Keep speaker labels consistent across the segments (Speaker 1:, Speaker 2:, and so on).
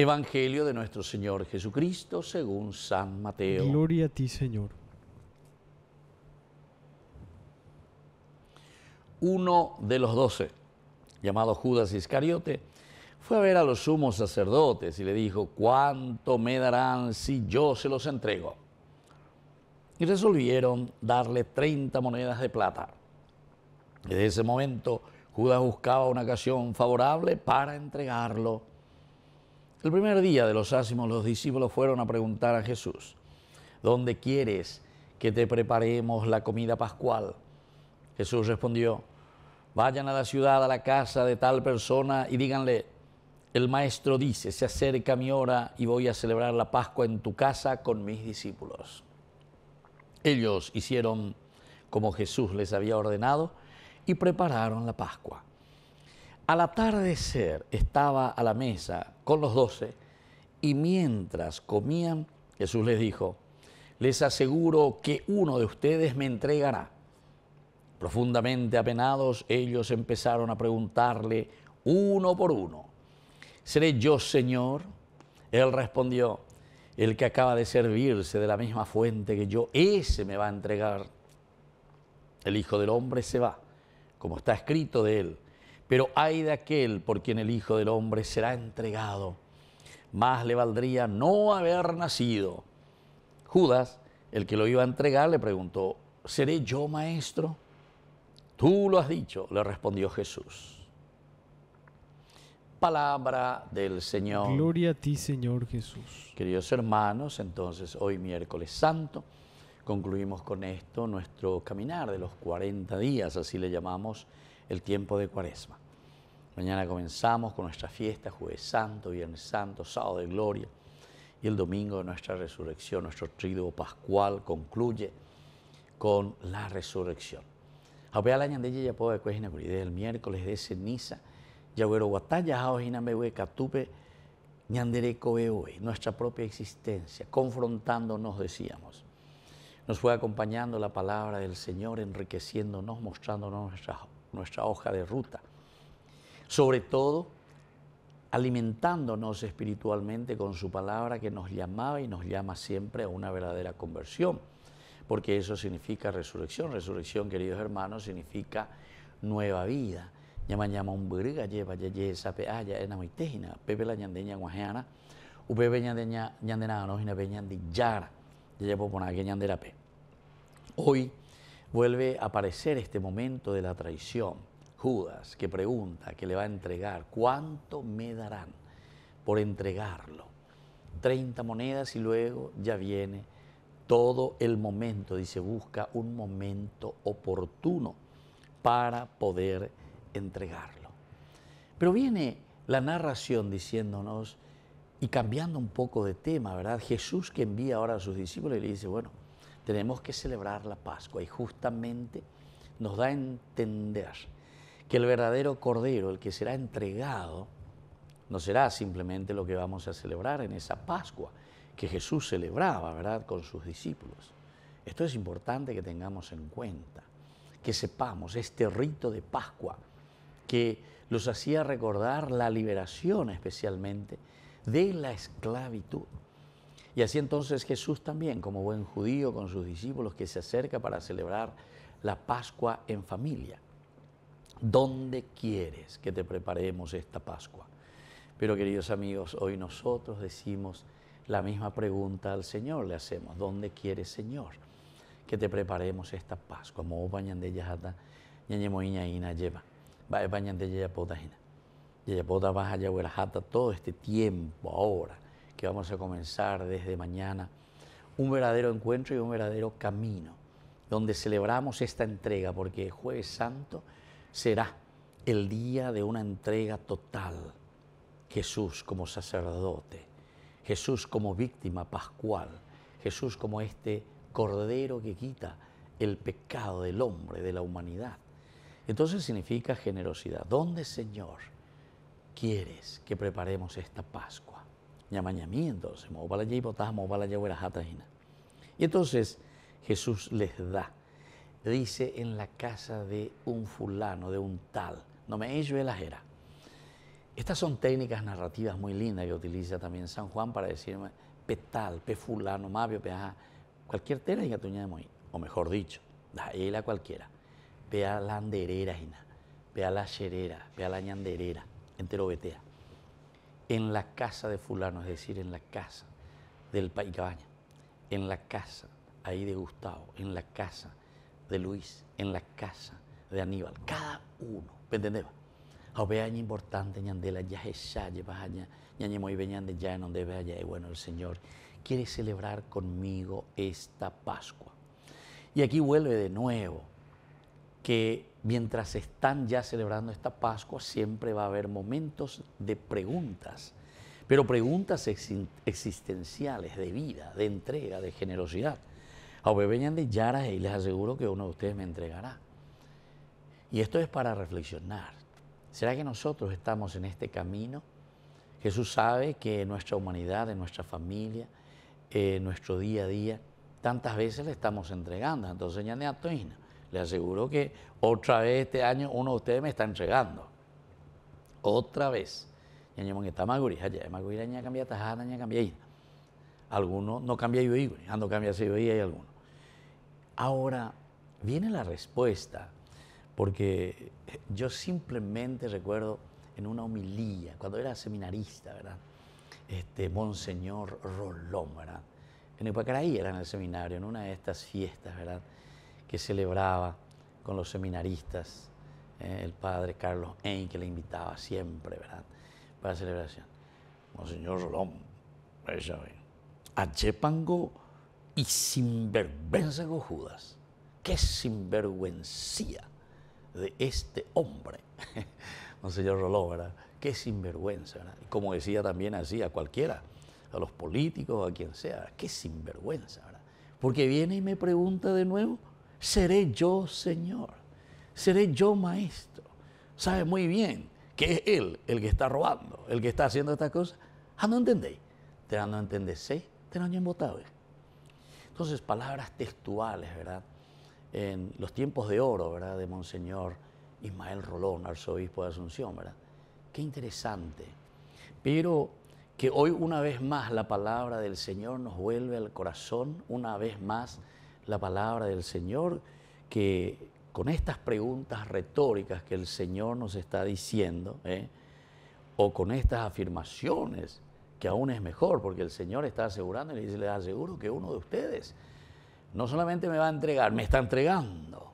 Speaker 1: Evangelio de nuestro Señor Jesucristo según San Mateo. Gloria a ti, Señor. Uno de los doce, llamado Judas Iscariote, fue a ver a los sumos sacerdotes y le dijo, ¿cuánto me darán si yo se los entrego? Y resolvieron darle 30 monedas de plata. Desde ese momento, Judas buscaba una ocasión favorable para entregarlo el primer día de los ácimos los discípulos fueron a preguntar a Jesús, ¿dónde quieres que te preparemos la comida pascual? Jesús respondió, vayan a la ciudad, a la casa de tal persona y díganle, el maestro dice, se acerca mi hora y voy a celebrar la Pascua en tu casa con mis discípulos. Ellos hicieron como Jesús les había ordenado y prepararon la Pascua. Al atardecer estaba a la mesa con los doce y mientras comían, Jesús les dijo, les aseguro que uno de ustedes me entregará. Profundamente apenados, ellos empezaron a preguntarle uno por uno, ¿seré yo Señor? Él respondió, el que acaba de servirse de la misma fuente que yo, ese me va a entregar. El Hijo del Hombre se va, como está escrito de él pero hay de aquel por quien el Hijo del Hombre será entregado. Más le valdría no haber nacido. Judas, el que lo iba a entregar, le preguntó, ¿seré yo maestro? Tú lo has dicho, le respondió Jesús. Palabra del Señor. Gloria a ti, Señor Jesús. Queridos hermanos, entonces hoy miércoles santo concluimos con esto nuestro caminar de los 40 días, así le llamamos el tiempo de cuaresma. Mañana comenzamos con nuestra fiesta, jueves santo, viernes santo, sábado de gloria y el domingo de nuestra resurrección, nuestro Triduo pascual concluye con la resurrección. el miércoles de ceniza, Catupe, nuestra propia existencia, confrontándonos, decíamos. Nos fue acompañando la palabra del Señor, enriqueciéndonos, mostrándonos nuestras nuestra hoja de ruta. Sobre todo, alimentándonos espiritualmente con su palabra que nos llamaba y nos llama siempre a una verdadera conversión, porque eso significa resurrección. Resurrección, queridos hermanos, significa nueva vida vuelve a aparecer este momento de la traición. Judas que pregunta, que le va a entregar, ¿cuánto me darán por entregarlo? 30 monedas y luego ya viene todo el momento, dice, busca un momento oportuno para poder entregarlo. Pero viene la narración diciéndonos y cambiando un poco de tema, ¿verdad? Jesús que envía ahora a sus discípulos y le dice, bueno, tenemos que celebrar la Pascua y justamente nos da a entender que el verdadero Cordero, el que será entregado, no será simplemente lo que vamos a celebrar en esa Pascua que Jesús celebraba, ¿verdad?, con sus discípulos. Esto es importante que tengamos en cuenta, que sepamos este rito de Pascua que los hacía recordar la liberación especialmente de la esclavitud. Y así entonces Jesús también, como buen judío, con sus discípulos, que se acerca para celebrar la Pascua en familia. ¿Dónde quieres que te preparemos esta Pascua? Pero queridos amigos, hoy nosotros decimos la misma pregunta al Señor, le hacemos, ¿dónde quieres Señor que te preparemos esta Pascua? Como de yajata, ñañemoiña ina lleva, de baja todo este tiempo ahora que vamos a comenzar desde mañana, un verdadero encuentro y un verdadero camino, donde celebramos esta entrega, porque jueves santo será el día de una entrega total. Jesús como sacerdote, Jesús como víctima pascual, Jesús como este cordero que quita el pecado del hombre, de la humanidad. Entonces significa generosidad. ¿Dónde, Señor, quieres que preparemos esta Pascua? Y entonces Jesús les da, dice en la casa de un fulano, de un tal, no me ello la jera. Estas son técnicas narrativas muy lindas que utiliza también San Juan para decirme petal, pe fulano, mabio pe cualquier tela y gatuña de moí, o mejor dicho, da cualquiera, pe a la anderera, pe a la xerera, pe la ñanderera, entero vetea en la casa de fulano, es decir, en la casa del país Cabaña, en la casa ahí de Gustavo, en la casa de Luis, en la casa de Aníbal, cada uno, ¿me entendés? Ah, importante, ñandela, ya es y ya en donde vea, y bueno, el Señor quiere celebrar conmigo esta Pascua. Y aquí vuelve de nuevo que mientras están ya celebrando esta Pascua, siempre va a haber momentos de preguntas, pero preguntas existenciales, de vida, de entrega, de generosidad. A vengan de Yara y les aseguro que uno de ustedes me entregará. Y esto es para reflexionar. ¿Será que nosotros estamos en este camino? Jesús sabe que en nuestra humanidad, en nuestra familia, eh, en nuestro día a día, tantas veces le estamos entregando. Entonces, ya de le aseguro que otra vez este año uno de ustedes me está entregando. Otra vez. está maguri, allá maguri ña cambia tajada, ña cambia Algunos no cambia yo cuando ando ah, cambia yo y hay algunos. Ahora viene la respuesta, porque yo simplemente recuerdo en una homilía, cuando era seminarista, ¿verdad? Este, Monseñor Rolón, ¿verdad? En Pacaraí era en el seminario, en una de estas fiestas, ¿verdad? que celebraba con los seminaristas, eh, el padre Carlos Ein, que le invitaba siempre, ¿verdad?, para celebración. Monseñor Rolón, Chepango y sinvergüenza con Judas. ¡Qué sinvergüencía de este hombre! Monseñor Rolón, ¿verdad? ¡Qué sinvergüenza! ¿verdad? Como decía también así a cualquiera, a los políticos, a quien sea, ¡qué sinvergüenza! ¿verdad? Porque viene y me pregunta de nuevo seré yo Señor, seré yo Maestro. Sabe muy bien que es Él el que está robando, el que está haciendo estas cosas. Ah, no entendéis. Te no entendéis, te no embotado. ¿eh? Entonces, palabras textuales, ¿verdad? En los tiempos de oro, ¿verdad? De Monseñor Ismael Rolón, arzobispo de Asunción, ¿verdad? Qué interesante. Pero que hoy una vez más la palabra del Señor nos vuelve al corazón, una vez más la palabra del Señor que con estas preguntas retóricas que el Señor nos está diciendo, ¿eh? o con estas afirmaciones, que aún es mejor, porque el Señor está asegurando y le dice, le aseguro que uno de ustedes no solamente me va a entregar, me está entregando,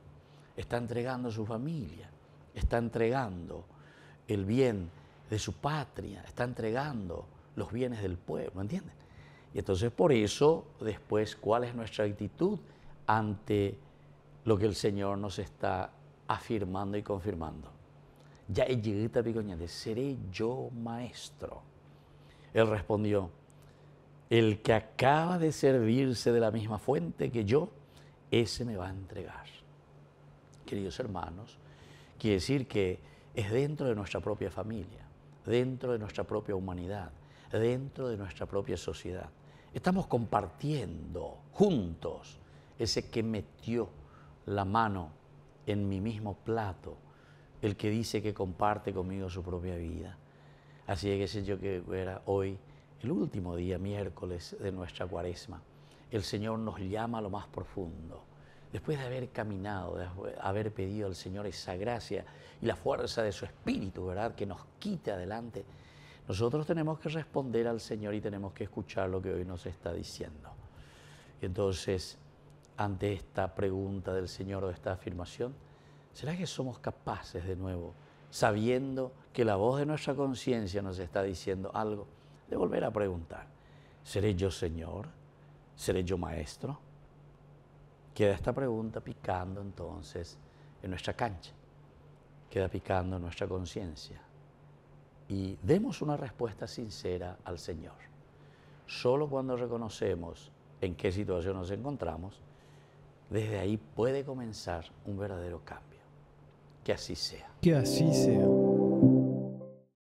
Speaker 1: está entregando su familia, está entregando el bien de su patria, está entregando los bienes del pueblo, ¿entienden? Y entonces por eso, después, ¿cuál es nuestra actitud? ante lo que el Señor nos está afirmando y confirmando. Ya picoña de ¿seré yo maestro? Él respondió, el que acaba de servirse de la misma fuente que yo, ese me va a entregar. Queridos hermanos, quiere decir que es dentro de nuestra propia familia, dentro de nuestra propia humanidad, dentro de nuestra propia sociedad. Estamos compartiendo juntos ese que metió la mano en mi mismo plato, el que dice que comparte conmigo su propia vida. Así que ese yo que era hoy, el último día, miércoles de nuestra cuaresma, el Señor nos llama a lo más profundo. Después de haber caminado, de haber pedido al Señor esa gracia y la fuerza de su espíritu, ¿verdad?, que nos quite adelante, nosotros tenemos que responder al Señor y tenemos que escuchar lo que hoy nos está diciendo. Entonces, ante esta pregunta del Señor o esta afirmación? ¿Será que somos capaces de nuevo, sabiendo que la voz de nuestra conciencia nos está diciendo algo, de volver a preguntar, ¿seré yo Señor? ¿Seré yo Maestro? Queda esta pregunta picando entonces en nuestra cancha, queda picando en nuestra conciencia. Y demos una respuesta sincera al Señor. Solo cuando reconocemos en qué situación nos encontramos, desde ahí puede comenzar un verdadero cambio. Que así sea. Que así sea.